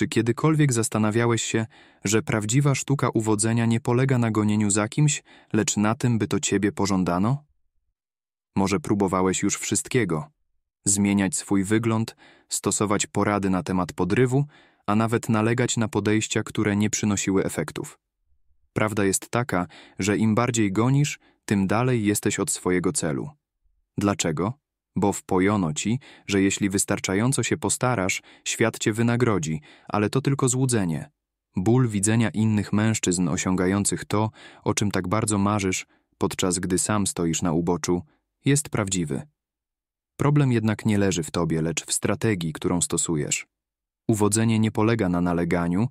Czy kiedykolwiek zastanawiałeś się, że prawdziwa sztuka uwodzenia nie polega na gonieniu za kimś, lecz na tym, by to ciebie pożądano? Może próbowałeś już wszystkiego: zmieniać swój wygląd, stosować porady na temat podrywu, a nawet nalegać na podejścia, które nie przynosiły efektów. Prawda jest taka, że im bardziej gonisz, tym dalej jesteś od swojego celu. Dlaczego? bo wpojono ci, że jeśli wystarczająco się postarasz, świat cię wynagrodzi, ale to tylko złudzenie. Ból widzenia innych mężczyzn osiągających to, o czym tak bardzo marzysz, podczas gdy sam stoisz na uboczu, jest prawdziwy. Problem jednak nie leży w tobie, lecz w strategii, którą stosujesz. Uwodzenie nie polega na naleganiu,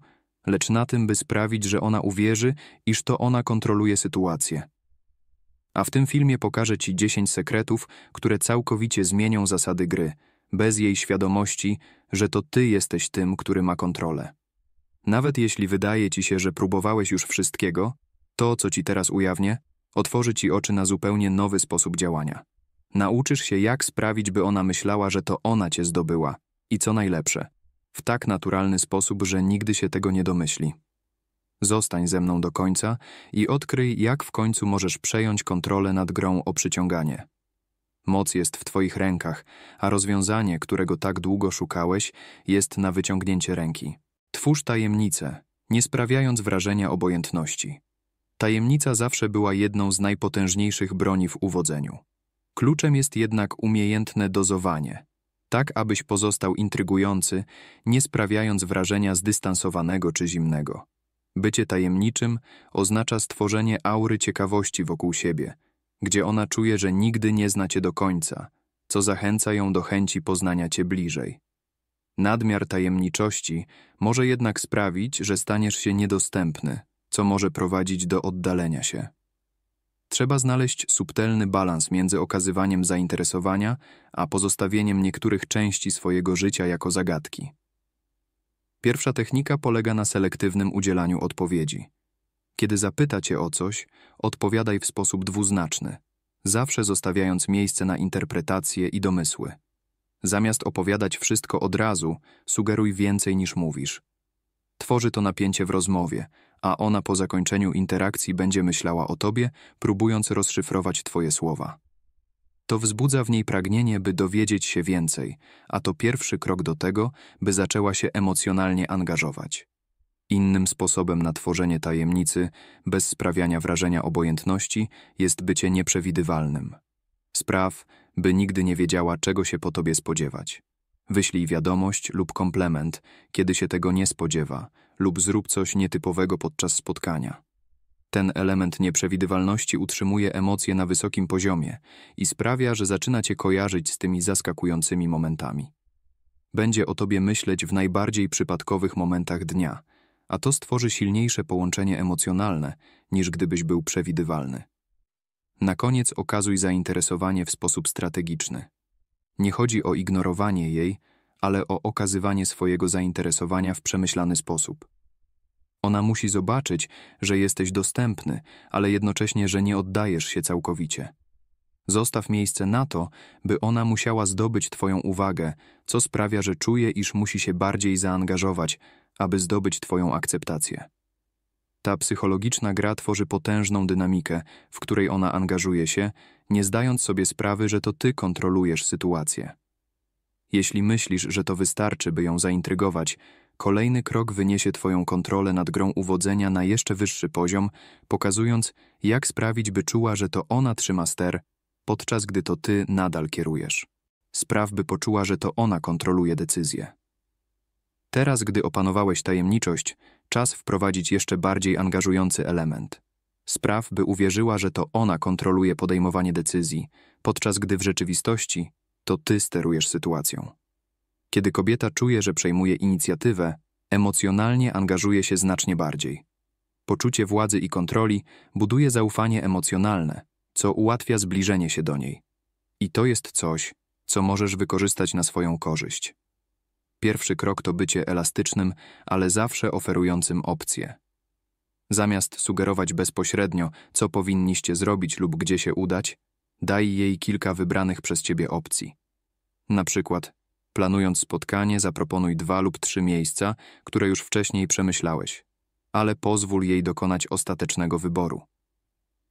lecz na tym, by sprawić, że ona uwierzy, iż to ona kontroluje sytuację. A w tym filmie pokażę Ci 10 sekretów, które całkowicie zmienią zasady gry, bez jej świadomości, że to Ty jesteś tym, który ma kontrolę. Nawet jeśli wydaje Ci się, że próbowałeś już wszystkiego, to, co Ci teraz ujawnię, otworzy Ci oczy na zupełnie nowy sposób działania. Nauczysz się, jak sprawić, by ona myślała, że to ona Cię zdobyła i co najlepsze, w tak naturalny sposób, że nigdy się tego nie domyśli. Zostań ze mną do końca i odkryj, jak w końcu możesz przejąć kontrolę nad grą o przyciąganie. Moc jest w Twoich rękach, a rozwiązanie, którego tak długo szukałeś, jest na wyciągnięcie ręki. Twórz tajemnicę, nie sprawiając wrażenia obojętności. Tajemnica zawsze była jedną z najpotężniejszych broni w uwodzeniu. Kluczem jest jednak umiejętne dozowanie, tak abyś pozostał intrygujący, nie sprawiając wrażenia zdystansowanego czy zimnego. Bycie tajemniczym oznacza stworzenie aury ciekawości wokół siebie, gdzie ona czuje, że nigdy nie zna cię do końca, co zachęca ją do chęci poznania cię bliżej. Nadmiar tajemniczości może jednak sprawić, że staniesz się niedostępny, co może prowadzić do oddalenia się. Trzeba znaleźć subtelny balans między okazywaniem zainteresowania a pozostawieniem niektórych części swojego życia jako zagadki. Pierwsza technika polega na selektywnym udzielaniu odpowiedzi. Kiedy zapyta cię o coś, odpowiadaj w sposób dwuznaczny, zawsze zostawiając miejsce na interpretacje i domysły. Zamiast opowiadać wszystko od razu, sugeruj więcej niż mówisz. Tworzy to napięcie w rozmowie, a ona po zakończeniu interakcji będzie myślała o tobie, próbując rozszyfrować twoje słowa. To wzbudza w niej pragnienie, by dowiedzieć się więcej, a to pierwszy krok do tego, by zaczęła się emocjonalnie angażować. Innym sposobem na tworzenie tajemnicy, bez sprawiania wrażenia obojętności, jest bycie nieprzewidywalnym. Spraw, by nigdy nie wiedziała, czego się po tobie spodziewać. Wyślij wiadomość lub komplement, kiedy się tego nie spodziewa, lub zrób coś nietypowego podczas spotkania. Ten element nieprzewidywalności utrzymuje emocje na wysokim poziomie i sprawia, że zaczyna cię kojarzyć z tymi zaskakującymi momentami. Będzie o tobie myśleć w najbardziej przypadkowych momentach dnia, a to stworzy silniejsze połączenie emocjonalne, niż gdybyś był przewidywalny. Na koniec okazuj zainteresowanie w sposób strategiczny. Nie chodzi o ignorowanie jej, ale o okazywanie swojego zainteresowania w przemyślany sposób. Ona musi zobaczyć, że jesteś dostępny, ale jednocześnie, że nie oddajesz się całkowicie. Zostaw miejsce na to, by ona musiała zdobyć Twoją uwagę, co sprawia, że czuje, iż musi się bardziej zaangażować, aby zdobyć Twoją akceptację. Ta psychologiczna gra tworzy potężną dynamikę, w której ona angażuje się, nie zdając sobie sprawy, że to Ty kontrolujesz sytuację. Jeśli myślisz, że to wystarczy, by ją zaintrygować, Kolejny krok wyniesie Twoją kontrolę nad grą uwodzenia na jeszcze wyższy poziom, pokazując, jak sprawić, by czuła, że to ona trzyma ster, podczas gdy to Ty nadal kierujesz. Spraw, by poczuła, że to ona kontroluje decyzję. Teraz, gdy opanowałeś tajemniczość, czas wprowadzić jeszcze bardziej angażujący element. Spraw, by uwierzyła, że to ona kontroluje podejmowanie decyzji, podczas gdy w rzeczywistości to Ty sterujesz sytuacją. Kiedy kobieta czuje, że przejmuje inicjatywę, emocjonalnie angażuje się znacznie bardziej. Poczucie władzy i kontroli buduje zaufanie emocjonalne, co ułatwia zbliżenie się do niej. I to jest coś, co możesz wykorzystać na swoją korzyść. Pierwszy krok to bycie elastycznym, ale zawsze oferującym opcje. Zamiast sugerować bezpośrednio, co powinniście zrobić lub gdzie się udać, daj jej kilka wybranych przez ciebie opcji. Na przykład, Planując spotkanie, zaproponuj dwa lub trzy miejsca, które już wcześniej przemyślałeś, ale pozwól jej dokonać ostatecznego wyboru.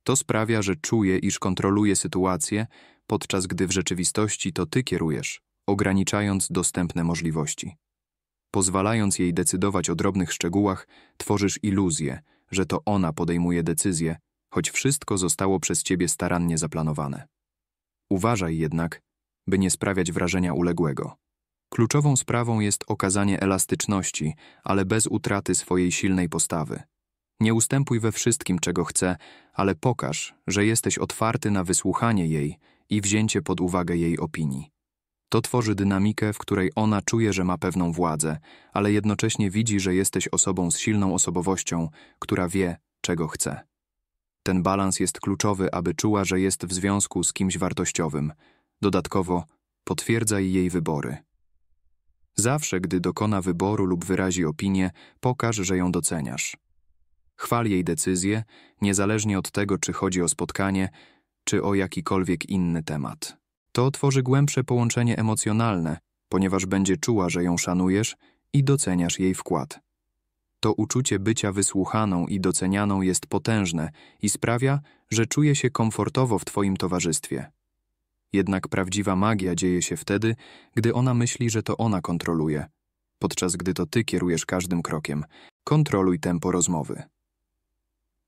To sprawia, że czuje, iż kontroluje sytuację, podczas gdy w rzeczywistości to ty kierujesz, ograniczając dostępne możliwości. Pozwalając jej decydować o drobnych szczegółach, tworzysz iluzję, że to ona podejmuje decyzję, choć wszystko zostało przez ciebie starannie zaplanowane. Uważaj jednak, by nie sprawiać wrażenia uległego. Kluczową sprawą jest okazanie elastyczności, ale bez utraty swojej silnej postawy. Nie ustępuj we wszystkim, czego chce, ale pokaż, że jesteś otwarty na wysłuchanie jej i wzięcie pod uwagę jej opinii. To tworzy dynamikę, w której ona czuje, że ma pewną władzę, ale jednocześnie widzi, że jesteś osobą z silną osobowością, która wie, czego chce. Ten balans jest kluczowy, aby czuła, że jest w związku z kimś wartościowym. Dodatkowo potwierdzaj jej wybory. Zawsze, gdy dokona wyboru lub wyrazi opinię, pokaż, że ją doceniasz. Chwal jej decyzję, niezależnie od tego, czy chodzi o spotkanie, czy o jakikolwiek inny temat. To tworzy głębsze połączenie emocjonalne, ponieważ będzie czuła, że ją szanujesz i doceniasz jej wkład. To uczucie bycia wysłuchaną i docenianą jest potężne i sprawia, że czuje się komfortowo w Twoim towarzystwie. Jednak prawdziwa magia dzieje się wtedy, gdy ona myśli, że to ona kontroluje, podczas gdy to ty kierujesz każdym krokiem. Kontroluj tempo rozmowy.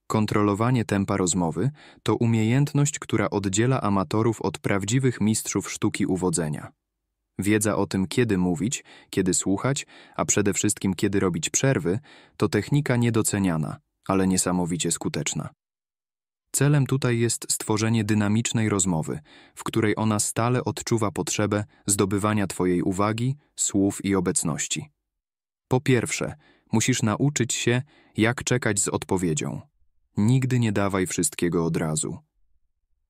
Kontrolowanie tempa rozmowy to umiejętność, która oddziela amatorów od prawdziwych mistrzów sztuki uwodzenia. Wiedza o tym, kiedy mówić, kiedy słuchać, a przede wszystkim kiedy robić przerwy, to technika niedoceniana, ale niesamowicie skuteczna. Celem tutaj jest stworzenie dynamicznej rozmowy, w której ona stale odczuwa potrzebę zdobywania Twojej uwagi, słów i obecności. Po pierwsze, musisz nauczyć się, jak czekać z odpowiedzią. Nigdy nie dawaj wszystkiego od razu.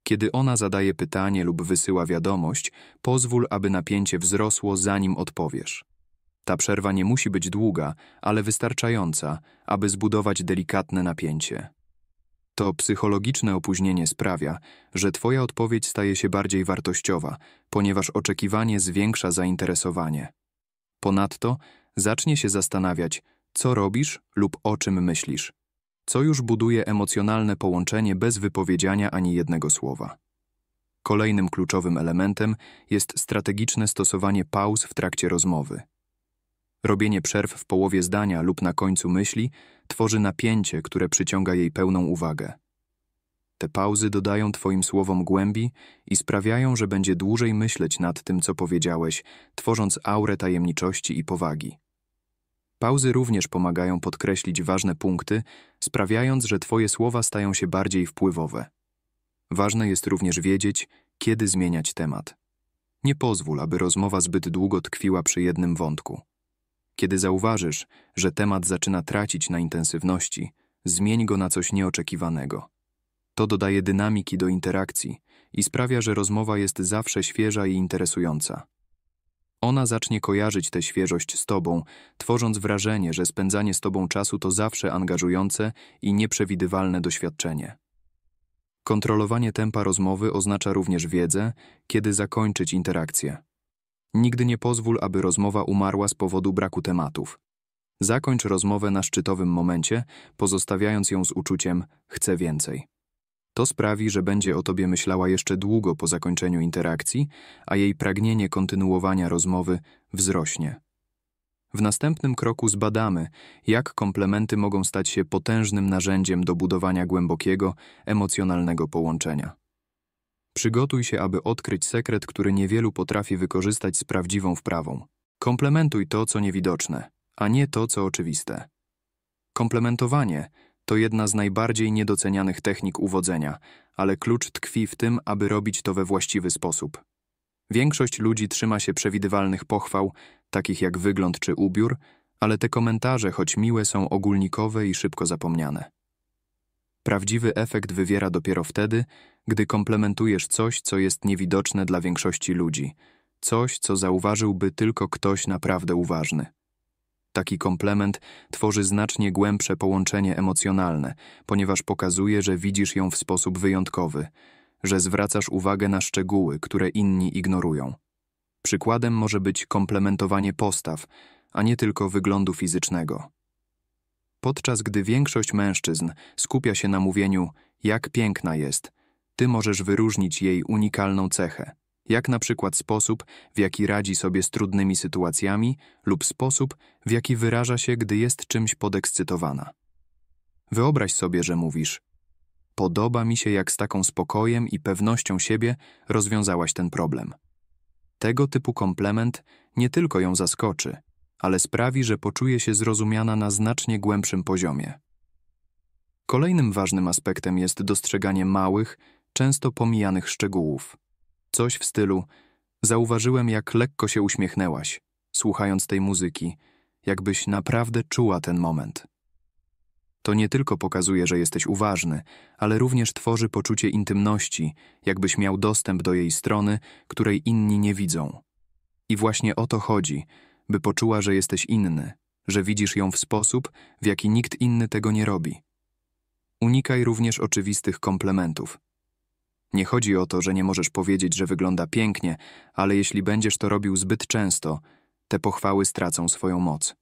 Kiedy ona zadaje pytanie lub wysyła wiadomość, pozwól, aby napięcie wzrosło, zanim odpowiesz. Ta przerwa nie musi być długa, ale wystarczająca, aby zbudować delikatne napięcie. To psychologiczne opóźnienie sprawia, że Twoja odpowiedź staje się bardziej wartościowa, ponieważ oczekiwanie zwiększa zainteresowanie. Ponadto zacznie się zastanawiać, co robisz lub o czym myślisz, co już buduje emocjonalne połączenie bez wypowiedziania ani jednego słowa. Kolejnym kluczowym elementem jest strategiczne stosowanie pauz w trakcie rozmowy. Robienie przerw w połowie zdania lub na końcu myśli tworzy napięcie, które przyciąga jej pełną uwagę. Te pauzy dodają Twoim słowom głębi i sprawiają, że będzie dłużej myśleć nad tym, co powiedziałeś, tworząc aurę tajemniczości i powagi. Pauzy również pomagają podkreślić ważne punkty, sprawiając, że Twoje słowa stają się bardziej wpływowe. Ważne jest również wiedzieć, kiedy zmieniać temat. Nie pozwól, aby rozmowa zbyt długo tkwiła przy jednym wątku. Kiedy zauważysz, że temat zaczyna tracić na intensywności, zmień go na coś nieoczekiwanego. To dodaje dynamiki do interakcji i sprawia, że rozmowa jest zawsze świeża i interesująca. Ona zacznie kojarzyć tę świeżość z tobą, tworząc wrażenie, że spędzanie z tobą czasu to zawsze angażujące i nieprzewidywalne doświadczenie. Kontrolowanie tempa rozmowy oznacza również wiedzę, kiedy zakończyć interakcję. Nigdy nie pozwól, aby rozmowa umarła z powodu braku tematów. Zakończ rozmowę na szczytowym momencie, pozostawiając ją z uczuciem chcę więcej. To sprawi, że będzie o tobie myślała jeszcze długo po zakończeniu interakcji, a jej pragnienie kontynuowania rozmowy wzrośnie. W następnym kroku zbadamy, jak komplementy mogą stać się potężnym narzędziem do budowania głębokiego, emocjonalnego połączenia. Przygotuj się, aby odkryć sekret, który niewielu potrafi wykorzystać z prawdziwą wprawą. Komplementuj to, co niewidoczne, a nie to, co oczywiste. Komplementowanie to jedna z najbardziej niedocenianych technik uwodzenia, ale klucz tkwi w tym, aby robić to we właściwy sposób. Większość ludzi trzyma się przewidywalnych pochwał, takich jak wygląd czy ubiór, ale te komentarze, choć miłe, są ogólnikowe i szybko zapomniane. Prawdziwy efekt wywiera dopiero wtedy, gdy komplementujesz coś, co jest niewidoczne dla większości ludzi, coś, co zauważyłby tylko ktoś naprawdę uważny. Taki komplement tworzy znacznie głębsze połączenie emocjonalne, ponieważ pokazuje, że widzisz ją w sposób wyjątkowy, że zwracasz uwagę na szczegóły, które inni ignorują. Przykładem może być komplementowanie postaw, a nie tylko wyglądu fizycznego. Podczas gdy większość mężczyzn skupia się na mówieniu, jak piękna jest, ty możesz wyróżnić jej unikalną cechę, jak na przykład sposób, w jaki radzi sobie z trudnymi sytuacjami, lub sposób, w jaki wyraża się, gdy jest czymś podekscytowana. Wyobraź sobie, że mówisz: Podoba mi się, jak z taką spokojem i pewnością siebie rozwiązałaś ten problem. Tego typu komplement nie tylko ją zaskoczy, ale sprawi, że poczuje się zrozumiana na znacznie głębszym poziomie. Kolejnym ważnym aspektem jest dostrzeganie małych, często pomijanych szczegółów. Coś w stylu: Zauważyłem, jak lekko się uśmiechnęłaś, słuchając tej muzyki, jakbyś naprawdę czuła ten moment. To nie tylko pokazuje, że jesteś uważny, ale również tworzy poczucie intymności, jakbyś miał dostęp do jej strony, której inni nie widzą. I właśnie o to chodzi, by poczuła, że jesteś inny, że widzisz ją w sposób, w jaki nikt inny tego nie robi. Unikaj również oczywistych komplementów. Nie chodzi o to, że nie możesz powiedzieć, że wygląda pięknie, ale jeśli będziesz to robił zbyt często, te pochwały stracą swoją moc.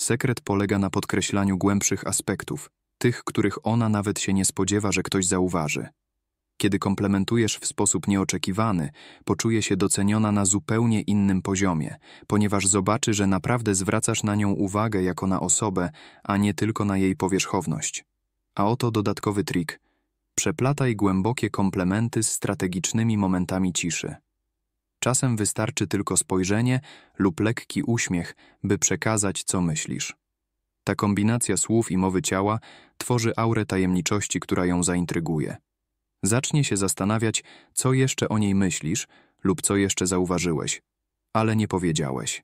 Sekret polega na podkreślaniu głębszych aspektów, tych, których ona nawet się nie spodziewa, że ktoś zauważy. Kiedy komplementujesz w sposób nieoczekiwany, poczuje się doceniona na zupełnie innym poziomie, ponieważ zobaczy, że naprawdę zwracasz na nią uwagę jako na osobę, a nie tylko na jej powierzchowność. A oto dodatkowy trik – Przeplataj głębokie komplementy z strategicznymi momentami ciszy. Czasem wystarczy tylko spojrzenie lub lekki uśmiech, by przekazać, co myślisz. Ta kombinacja słów i mowy ciała tworzy aurę tajemniczości, która ją zaintryguje. Zacznie się zastanawiać, co jeszcze o niej myślisz lub co jeszcze zauważyłeś, ale nie powiedziałeś.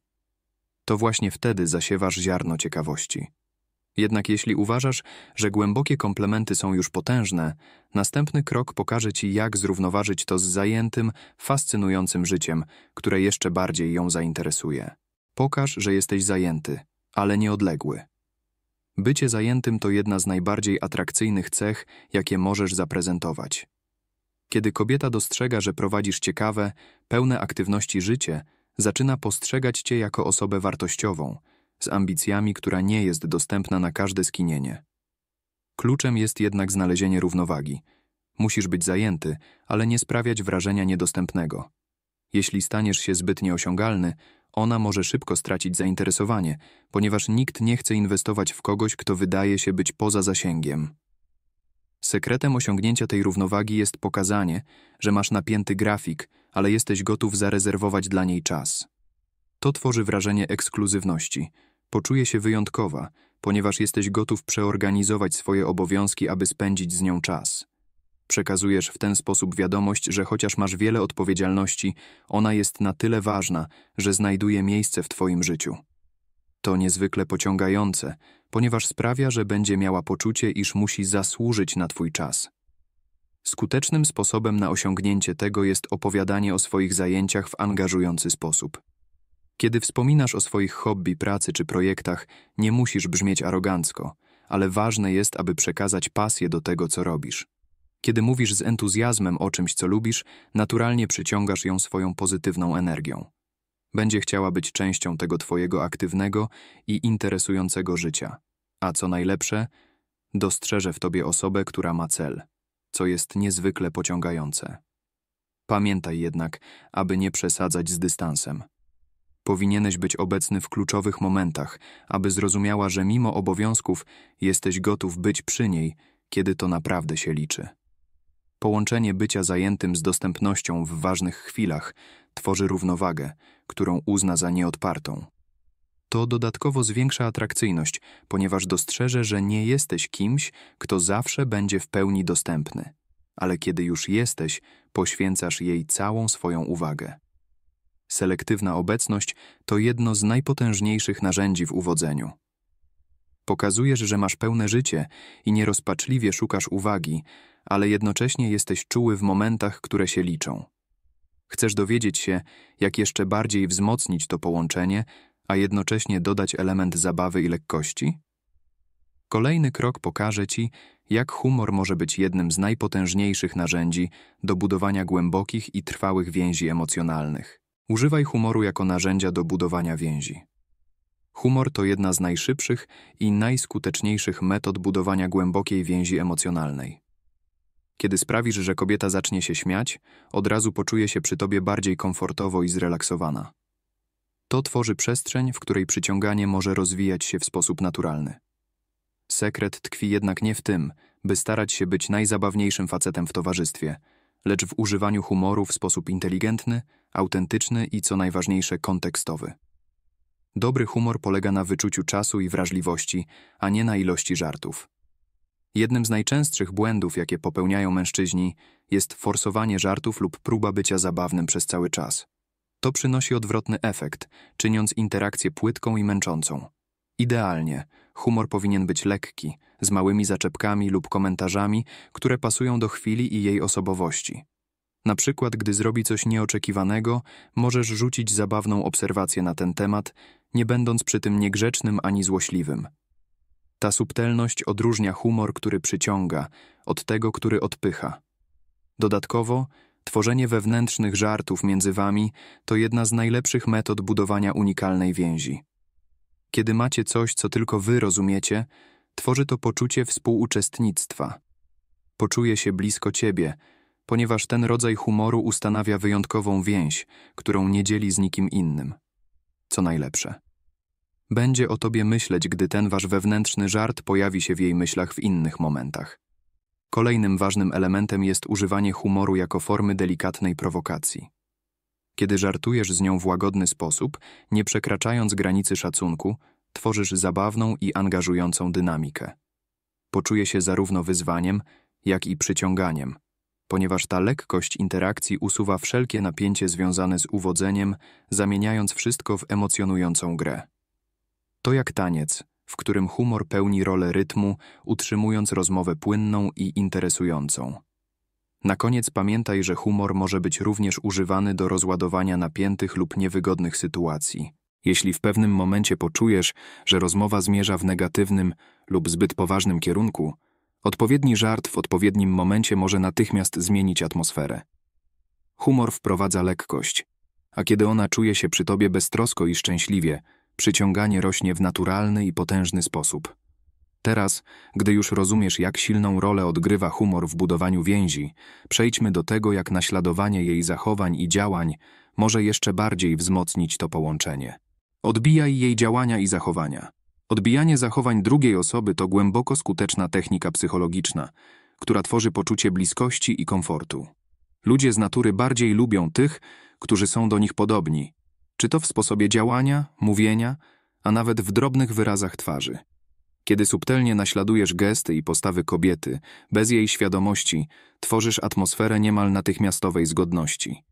To właśnie wtedy zasiewasz ziarno ciekawości. Jednak jeśli uważasz, że głębokie komplementy są już potężne, następny krok pokaże ci, jak zrównoważyć to z zajętym, fascynującym życiem, które jeszcze bardziej ją zainteresuje. Pokaż, że jesteś zajęty, ale nie odległy. Bycie zajętym to jedna z najbardziej atrakcyjnych cech, jakie możesz zaprezentować. Kiedy kobieta dostrzega, że prowadzisz ciekawe, pełne aktywności życie, zaczyna postrzegać cię jako osobę wartościową – z ambicjami, która nie jest dostępna na każde skinienie. Kluczem jest jednak znalezienie równowagi. Musisz być zajęty, ale nie sprawiać wrażenia niedostępnego. Jeśli staniesz się zbyt nieosiągalny, ona może szybko stracić zainteresowanie, ponieważ nikt nie chce inwestować w kogoś, kto wydaje się być poza zasięgiem. Sekretem osiągnięcia tej równowagi jest pokazanie, że masz napięty grafik, ale jesteś gotów zarezerwować dla niej czas. To tworzy wrażenie ekskluzywności. Poczuje się wyjątkowa, ponieważ jesteś gotów przeorganizować swoje obowiązki, aby spędzić z nią czas. Przekazujesz w ten sposób wiadomość, że chociaż masz wiele odpowiedzialności, ona jest na tyle ważna, że znajduje miejsce w Twoim życiu. To niezwykle pociągające, ponieważ sprawia, że będzie miała poczucie, iż musi zasłużyć na Twój czas. Skutecznym sposobem na osiągnięcie tego jest opowiadanie o swoich zajęciach w angażujący sposób. Kiedy wspominasz o swoich hobby, pracy czy projektach, nie musisz brzmieć arogancko, ale ważne jest, aby przekazać pasję do tego, co robisz. Kiedy mówisz z entuzjazmem o czymś, co lubisz, naturalnie przyciągasz ją swoją pozytywną energią. Będzie chciała być częścią tego Twojego aktywnego i interesującego życia. A co najlepsze, dostrzeże w Tobie osobę, która ma cel, co jest niezwykle pociągające. Pamiętaj jednak, aby nie przesadzać z dystansem. Powinieneś być obecny w kluczowych momentach, aby zrozumiała, że mimo obowiązków jesteś gotów być przy niej, kiedy to naprawdę się liczy. Połączenie bycia zajętym z dostępnością w ważnych chwilach tworzy równowagę, którą uzna za nieodpartą. To dodatkowo zwiększa atrakcyjność, ponieważ dostrzeże, że nie jesteś kimś, kto zawsze będzie w pełni dostępny, ale kiedy już jesteś, poświęcasz jej całą swoją uwagę selektywna obecność to jedno z najpotężniejszych narzędzi w uwodzeniu. Pokazujesz, że masz pełne życie i nierozpaczliwie szukasz uwagi, ale jednocześnie jesteś czuły w momentach, które się liczą. Chcesz dowiedzieć się, jak jeszcze bardziej wzmocnić to połączenie, a jednocześnie dodać element zabawy i lekkości? Kolejny krok pokaże ci, jak humor może być jednym z najpotężniejszych narzędzi do budowania głębokich i trwałych więzi emocjonalnych. Używaj humoru jako narzędzia do budowania więzi. Humor to jedna z najszybszych i najskuteczniejszych metod budowania głębokiej więzi emocjonalnej. Kiedy sprawisz, że kobieta zacznie się śmiać, od razu poczuje się przy tobie bardziej komfortowo i zrelaksowana. To tworzy przestrzeń, w której przyciąganie może rozwijać się w sposób naturalny. Sekret tkwi jednak nie w tym, by starać się być najzabawniejszym facetem w towarzystwie – lecz w używaniu humoru w sposób inteligentny, autentyczny i co najważniejsze kontekstowy. Dobry humor polega na wyczuciu czasu i wrażliwości, a nie na ilości żartów. Jednym z najczęstszych błędów, jakie popełniają mężczyźni, jest forsowanie żartów lub próba bycia zabawnym przez cały czas. To przynosi odwrotny efekt, czyniąc interakcję płytką i męczącą. Idealnie, humor powinien być lekki, z małymi zaczepkami lub komentarzami, które pasują do chwili i jej osobowości. Na przykład, gdy zrobi coś nieoczekiwanego, możesz rzucić zabawną obserwację na ten temat, nie będąc przy tym niegrzecznym ani złośliwym. Ta subtelność odróżnia humor, który przyciąga, od tego, który odpycha. Dodatkowo, tworzenie wewnętrznych żartów między wami to jedna z najlepszych metod budowania unikalnej więzi. Kiedy macie coś, co tylko wy rozumiecie, Tworzy to poczucie współuczestnictwa. Poczuje się blisko ciebie, ponieważ ten rodzaj humoru ustanawia wyjątkową więź, którą nie dzieli z nikim innym. Co najlepsze. Będzie o tobie myśleć, gdy ten wasz wewnętrzny żart pojawi się w jej myślach w innych momentach. Kolejnym ważnym elementem jest używanie humoru jako formy delikatnej prowokacji. Kiedy żartujesz z nią w łagodny sposób, nie przekraczając granicy szacunku, tworzysz zabawną i angażującą dynamikę. Poczuje się zarówno wyzwaniem, jak i przyciąganiem, ponieważ ta lekkość interakcji usuwa wszelkie napięcie związane z uwodzeniem, zamieniając wszystko w emocjonującą grę. To jak taniec, w którym humor pełni rolę rytmu, utrzymując rozmowę płynną i interesującą. Na koniec pamiętaj, że humor może być również używany do rozładowania napiętych lub niewygodnych sytuacji. Jeśli w pewnym momencie poczujesz, że rozmowa zmierza w negatywnym lub zbyt poważnym kierunku, odpowiedni żart w odpowiednim momencie może natychmiast zmienić atmosferę. Humor wprowadza lekkość, a kiedy ona czuje się przy tobie beztrosko i szczęśliwie, przyciąganie rośnie w naturalny i potężny sposób. Teraz, gdy już rozumiesz, jak silną rolę odgrywa humor w budowaniu więzi, przejdźmy do tego, jak naśladowanie jej zachowań i działań może jeszcze bardziej wzmocnić to połączenie. Odbijaj jej działania i zachowania. Odbijanie zachowań drugiej osoby to głęboko skuteczna technika psychologiczna, która tworzy poczucie bliskości i komfortu. Ludzie z natury bardziej lubią tych, którzy są do nich podobni, czy to w sposobie działania, mówienia, a nawet w drobnych wyrazach twarzy. Kiedy subtelnie naśladujesz gesty i postawy kobiety, bez jej świadomości, tworzysz atmosferę niemal natychmiastowej zgodności.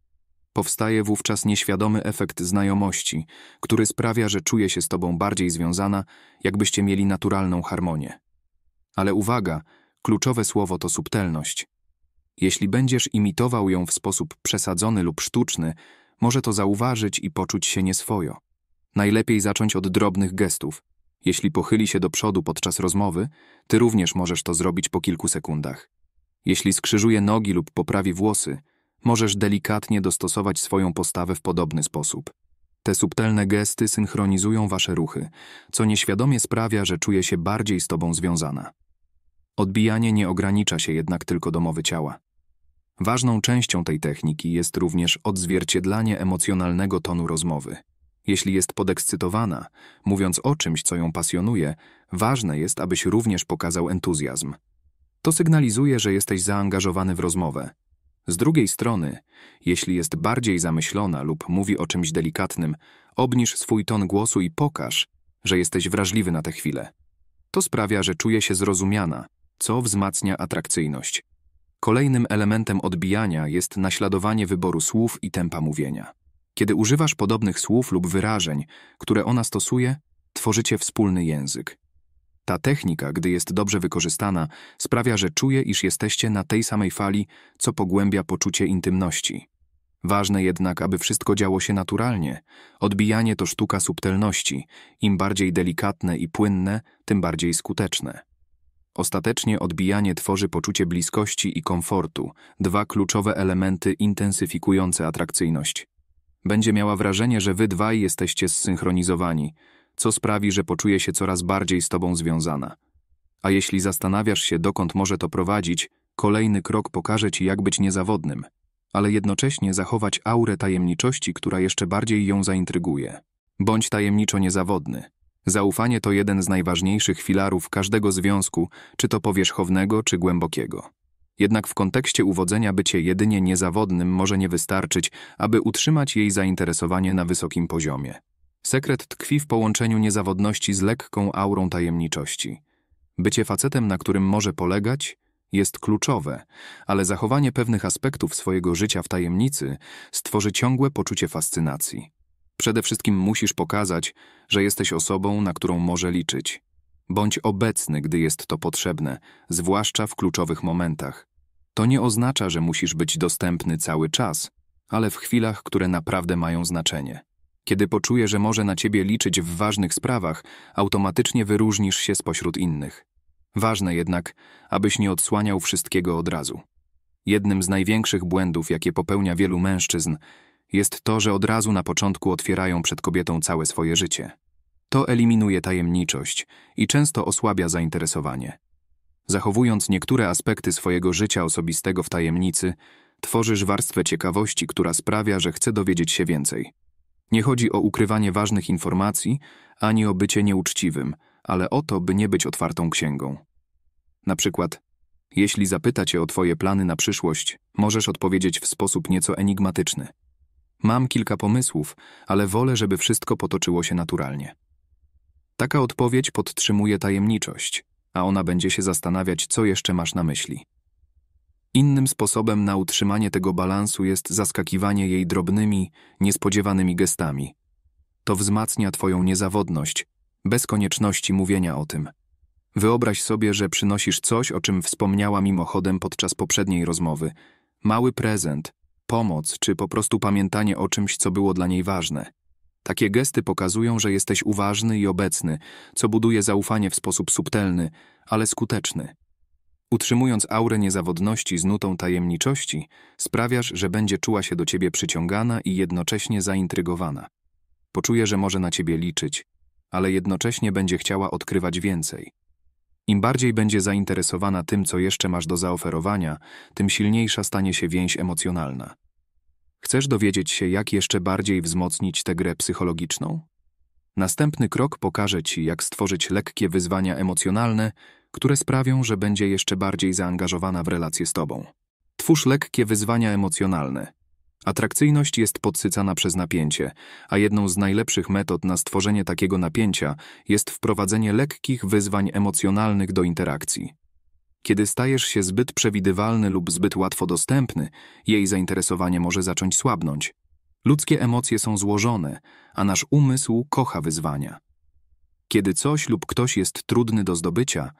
Powstaje wówczas nieświadomy efekt znajomości, który sprawia, że czuje się z tobą bardziej związana, jakbyście mieli naturalną harmonię. Ale uwaga, kluczowe słowo to subtelność. Jeśli będziesz imitował ją w sposób przesadzony lub sztuczny, może to zauważyć i poczuć się nieswojo. Najlepiej zacząć od drobnych gestów. Jeśli pochyli się do przodu podczas rozmowy, ty również możesz to zrobić po kilku sekundach. Jeśli skrzyżuje nogi lub poprawi włosy, możesz delikatnie dostosować swoją postawę w podobny sposób. Te subtelne gesty synchronizują wasze ruchy, co nieświadomie sprawia, że czuje się bardziej z tobą związana. Odbijanie nie ogranicza się jednak tylko do mowy ciała. Ważną częścią tej techniki jest również odzwierciedlanie emocjonalnego tonu rozmowy. Jeśli jest podekscytowana, mówiąc o czymś, co ją pasjonuje, ważne jest, abyś również pokazał entuzjazm. To sygnalizuje, że jesteś zaangażowany w rozmowę, z drugiej strony, jeśli jest bardziej zamyślona lub mówi o czymś delikatnym, obniż swój ton głosu i pokaż, że jesteś wrażliwy na tę chwilę. To sprawia, że czuje się zrozumiana, co wzmacnia atrakcyjność. Kolejnym elementem odbijania jest naśladowanie wyboru słów i tempa mówienia. Kiedy używasz podobnych słów lub wyrażeń, które ona stosuje, tworzycie wspólny język. Ta technika, gdy jest dobrze wykorzystana, sprawia, że czuję iż jesteście na tej samej fali, co pogłębia poczucie intymności. Ważne jednak, aby wszystko działo się naturalnie. Odbijanie to sztuka subtelności. Im bardziej delikatne i płynne, tym bardziej skuteczne. Ostatecznie odbijanie tworzy poczucie bliskości i komfortu, dwa kluczowe elementy intensyfikujące atrakcyjność. Będzie miała wrażenie, że wy dwaj jesteście zsynchronizowani – co sprawi, że poczuje się coraz bardziej z Tobą związana. A jeśli zastanawiasz się, dokąd może to prowadzić, kolejny krok pokaże Ci, jak być niezawodnym, ale jednocześnie zachować aurę tajemniczości, która jeszcze bardziej ją zaintryguje. Bądź tajemniczo niezawodny. Zaufanie to jeden z najważniejszych filarów każdego związku, czy to powierzchownego, czy głębokiego. Jednak w kontekście uwodzenia bycie jedynie niezawodnym może nie wystarczyć, aby utrzymać jej zainteresowanie na wysokim poziomie. Sekret tkwi w połączeniu niezawodności z lekką aurą tajemniczości. Bycie facetem, na którym może polegać, jest kluczowe, ale zachowanie pewnych aspektów swojego życia w tajemnicy stworzy ciągłe poczucie fascynacji. Przede wszystkim musisz pokazać, że jesteś osobą, na którą może liczyć. Bądź obecny, gdy jest to potrzebne, zwłaszcza w kluczowych momentach. To nie oznacza, że musisz być dostępny cały czas, ale w chwilach, które naprawdę mają znaczenie. Kiedy poczuje, że może na ciebie liczyć w ważnych sprawach, automatycznie wyróżnisz się spośród innych. Ważne jednak, abyś nie odsłaniał wszystkiego od razu. Jednym z największych błędów, jakie popełnia wielu mężczyzn, jest to, że od razu na początku otwierają przed kobietą całe swoje życie. To eliminuje tajemniczość i często osłabia zainteresowanie. Zachowując niektóre aspekty swojego życia osobistego w tajemnicy, tworzysz warstwę ciekawości, która sprawia, że chce dowiedzieć się więcej. Nie chodzi o ukrywanie ważnych informacji, ani o bycie nieuczciwym, ale o to, by nie być otwartą księgą. Na przykład, jeśli zapyta cię o twoje plany na przyszłość, możesz odpowiedzieć w sposób nieco enigmatyczny. Mam kilka pomysłów, ale wolę, żeby wszystko potoczyło się naturalnie. Taka odpowiedź podtrzymuje tajemniczość, a ona będzie się zastanawiać, co jeszcze masz na myśli. Innym sposobem na utrzymanie tego balansu jest zaskakiwanie jej drobnymi, niespodziewanymi gestami. To wzmacnia Twoją niezawodność, bez konieczności mówienia o tym. Wyobraź sobie, że przynosisz coś, o czym wspomniała mimochodem podczas poprzedniej rozmowy mały prezent, pomoc czy po prostu pamiętanie o czymś, co było dla niej ważne. Takie gesty pokazują, że jesteś uważny i obecny, co buduje zaufanie w sposób subtelny, ale skuteczny. Utrzymując aurę niezawodności z nutą tajemniczości, sprawiasz, że będzie czuła się do ciebie przyciągana i jednocześnie zaintrygowana. Poczuje, że może na ciebie liczyć, ale jednocześnie będzie chciała odkrywać więcej. Im bardziej będzie zainteresowana tym, co jeszcze masz do zaoferowania, tym silniejsza stanie się więź emocjonalna. Chcesz dowiedzieć się, jak jeszcze bardziej wzmocnić tę grę psychologiczną? Następny krok pokaże Ci, jak stworzyć lekkie wyzwania emocjonalne, które sprawią, że będzie jeszcze bardziej zaangażowana w relacje z Tobą. Twórz lekkie wyzwania emocjonalne. Atrakcyjność jest podsycana przez napięcie, a jedną z najlepszych metod na stworzenie takiego napięcia jest wprowadzenie lekkich wyzwań emocjonalnych do interakcji. Kiedy stajesz się zbyt przewidywalny lub zbyt łatwo dostępny, jej zainteresowanie może zacząć słabnąć. Ludzkie emocje są złożone, a nasz umysł kocha wyzwania. Kiedy coś lub ktoś jest trudny do zdobycia,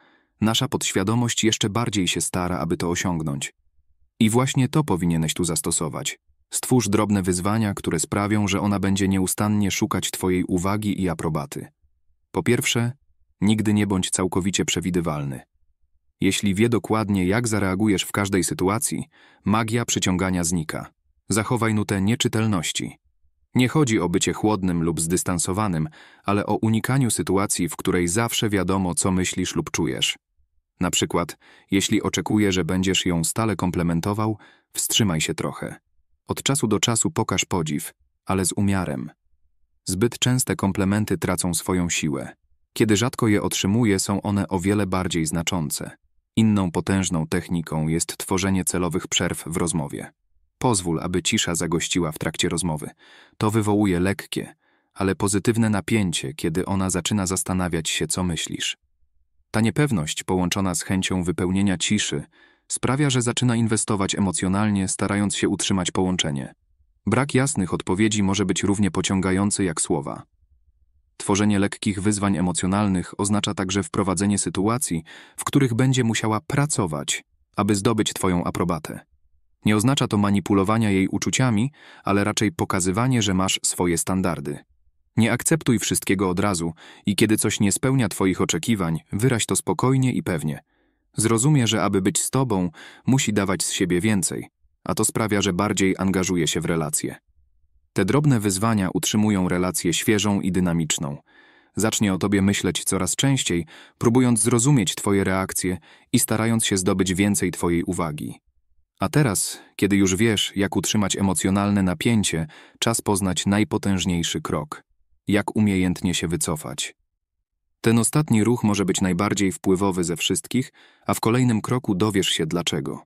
Nasza podświadomość jeszcze bardziej się stara, aby to osiągnąć. I właśnie to powinieneś tu zastosować. Stwórz drobne wyzwania, które sprawią, że ona będzie nieustannie szukać Twojej uwagi i aprobaty. Po pierwsze, nigdy nie bądź całkowicie przewidywalny. Jeśli wie dokładnie, jak zareagujesz w każdej sytuacji, magia przyciągania znika. Zachowaj nutę nieczytelności. Nie chodzi o bycie chłodnym lub zdystansowanym, ale o unikaniu sytuacji, w której zawsze wiadomo, co myślisz lub czujesz. Na przykład, jeśli oczekuje, że będziesz ją stale komplementował, wstrzymaj się trochę. Od czasu do czasu pokaż podziw, ale z umiarem. Zbyt częste komplementy tracą swoją siłę. Kiedy rzadko je otrzymuje, są one o wiele bardziej znaczące. Inną potężną techniką jest tworzenie celowych przerw w rozmowie. Pozwól, aby cisza zagościła w trakcie rozmowy. To wywołuje lekkie, ale pozytywne napięcie, kiedy ona zaczyna zastanawiać się, co myślisz. Ta niepewność, połączona z chęcią wypełnienia ciszy, sprawia, że zaczyna inwestować emocjonalnie, starając się utrzymać połączenie. Brak jasnych odpowiedzi może być równie pociągający jak słowa. Tworzenie lekkich wyzwań emocjonalnych oznacza także wprowadzenie sytuacji, w których będzie musiała pracować, aby zdobyć Twoją aprobatę. Nie oznacza to manipulowania jej uczuciami, ale raczej pokazywanie, że masz swoje standardy. Nie akceptuj wszystkiego od razu i kiedy coś nie spełnia Twoich oczekiwań, wyraź to spokojnie i pewnie. Zrozumie, że aby być z Tobą, musi dawać z siebie więcej, a to sprawia, że bardziej angażuje się w relacje. Te drobne wyzwania utrzymują relację świeżą i dynamiczną. Zacznie o Tobie myśleć coraz częściej, próbując zrozumieć Twoje reakcje i starając się zdobyć więcej Twojej uwagi. A teraz, kiedy już wiesz, jak utrzymać emocjonalne napięcie, czas poznać najpotężniejszy krok – jak umiejętnie się wycofać. Ten ostatni ruch może być najbardziej wpływowy ze wszystkich, a w kolejnym kroku dowiesz się dlaczego.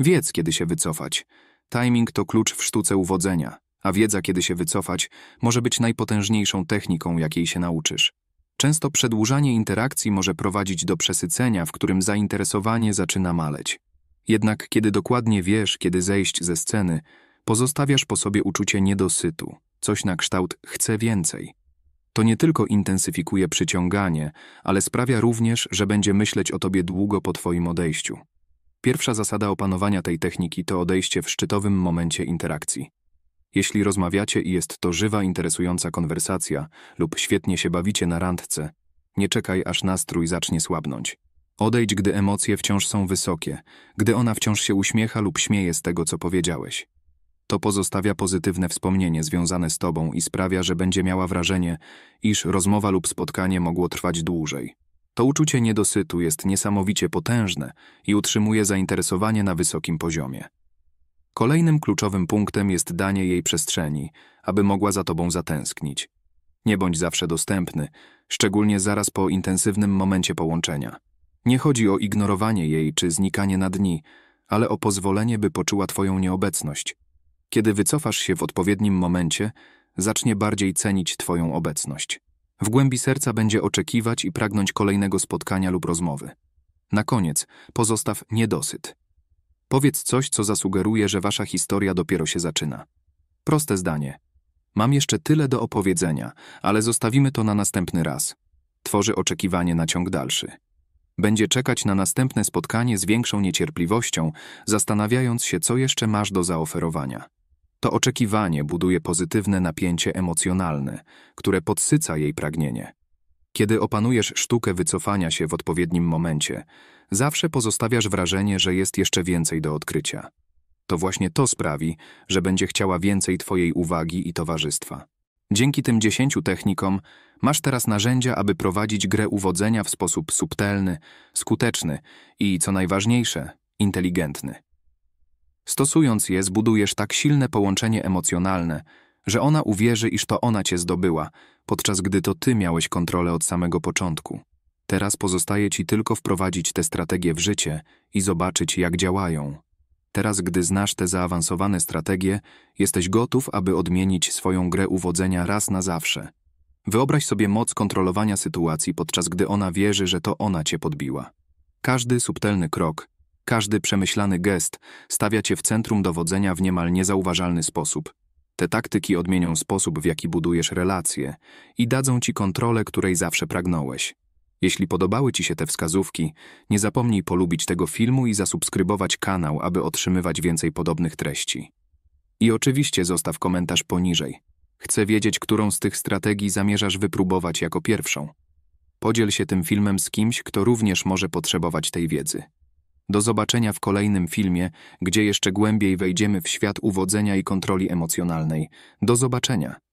Wiedz, kiedy się wycofać. Timing to klucz w sztuce uwodzenia, a wiedza, kiedy się wycofać, może być najpotężniejszą techniką, jakiej się nauczysz. Często przedłużanie interakcji może prowadzić do przesycenia, w którym zainteresowanie zaczyna maleć. Jednak kiedy dokładnie wiesz, kiedy zejść ze sceny, pozostawiasz po sobie uczucie niedosytu coś na kształt chcę więcej. To nie tylko intensyfikuje przyciąganie, ale sprawia również, że będzie myśleć o tobie długo po twoim odejściu. Pierwsza zasada opanowania tej techniki to odejście w szczytowym momencie interakcji. Jeśli rozmawiacie i jest to żywa, interesująca konwersacja lub świetnie się bawicie na randce, nie czekaj aż nastrój zacznie słabnąć. Odejdź, gdy emocje wciąż są wysokie, gdy ona wciąż się uśmiecha lub śmieje z tego, co powiedziałeś. To pozostawia pozytywne wspomnienie związane z tobą i sprawia, że będzie miała wrażenie, iż rozmowa lub spotkanie mogło trwać dłużej. To uczucie niedosytu jest niesamowicie potężne i utrzymuje zainteresowanie na wysokim poziomie. Kolejnym kluczowym punktem jest danie jej przestrzeni, aby mogła za tobą zatęsknić. Nie bądź zawsze dostępny, szczególnie zaraz po intensywnym momencie połączenia. Nie chodzi o ignorowanie jej czy znikanie na dni, ale o pozwolenie, by poczuła Twoją nieobecność. Kiedy wycofasz się w odpowiednim momencie, zacznie bardziej cenić Twoją obecność. W głębi serca będzie oczekiwać i pragnąć kolejnego spotkania lub rozmowy. Na koniec pozostaw niedosyt. Powiedz coś, co zasugeruje, że Wasza historia dopiero się zaczyna. Proste zdanie. Mam jeszcze tyle do opowiedzenia, ale zostawimy to na następny raz. Tworzy oczekiwanie na ciąg dalszy. Będzie czekać na następne spotkanie z większą niecierpliwością, zastanawiając się, co jeszcze masz do zaoferowania. To oczekiwanie buduje pozytywne napięcie emocjonalne, które podsyca jej pragnienie. Kiedy opanujesz sztukę wycofania się w odpowiednim momencie, zawsze pozostawiasz wrażenie, że jest jeszcze więcej do odkrycia. To właśnie to sprawi, że będzie chciała więcej Twojej uwagi i towarzystwa. Dzięki tym dziesięciu technikom masz teraz narzędzia, aby prowadzić grę uwodzenia w sposób subtelny, skuteczny i, co najważniejsze, inteligentny. Stosując je, zbudujesz tak silne połączenie emocjonalne, że ona uwierzy, iż to ona cię zdobyła, podczas gdy to ty miałeś kontrolę od samego początku. Teraz pozostaje ci tylko wprowadzić te strategie w życie i zobaczyć, jak działają. Teraz, gdy znasz te zaawansowane strategie, jesteś gotów, aby odmienić swoją grę uwodzenia raz na zawsze. Wyobraź sobie moc kontrolowania sytuacji, podczas gdy ona wierzy, że to ona cię podbiła. Każdy subtelny krok, każdy przemyślany gest stawia cię w centrum dowodzenia w niemal niezauważalny sposób. Te taktyki odmienią sposób, w jaki budujesz relacje i dadzą ci kontrolę, której zawsze pragnąłeś. Jeśli podobały Ci się te wskazówki, nie zapomnij polubić tego filmu i zasubskrybować kanał, aby otrzymywać więcej podobnych treści. I oczywiście zostaw komentarz poniżej. Chcę wiedzieć, którą z tych strategii zamierzasz wypróbować jako pierwszą. Podziel się tym filmem z kimś, kto również może potrzebować tej wiedzy. Do zobaczenia w kolejnym filmie, gdzie jeszcze głębiej wejdziemy w świat uwodzenia i kontroli emocjonalnej. Do zobaczenia.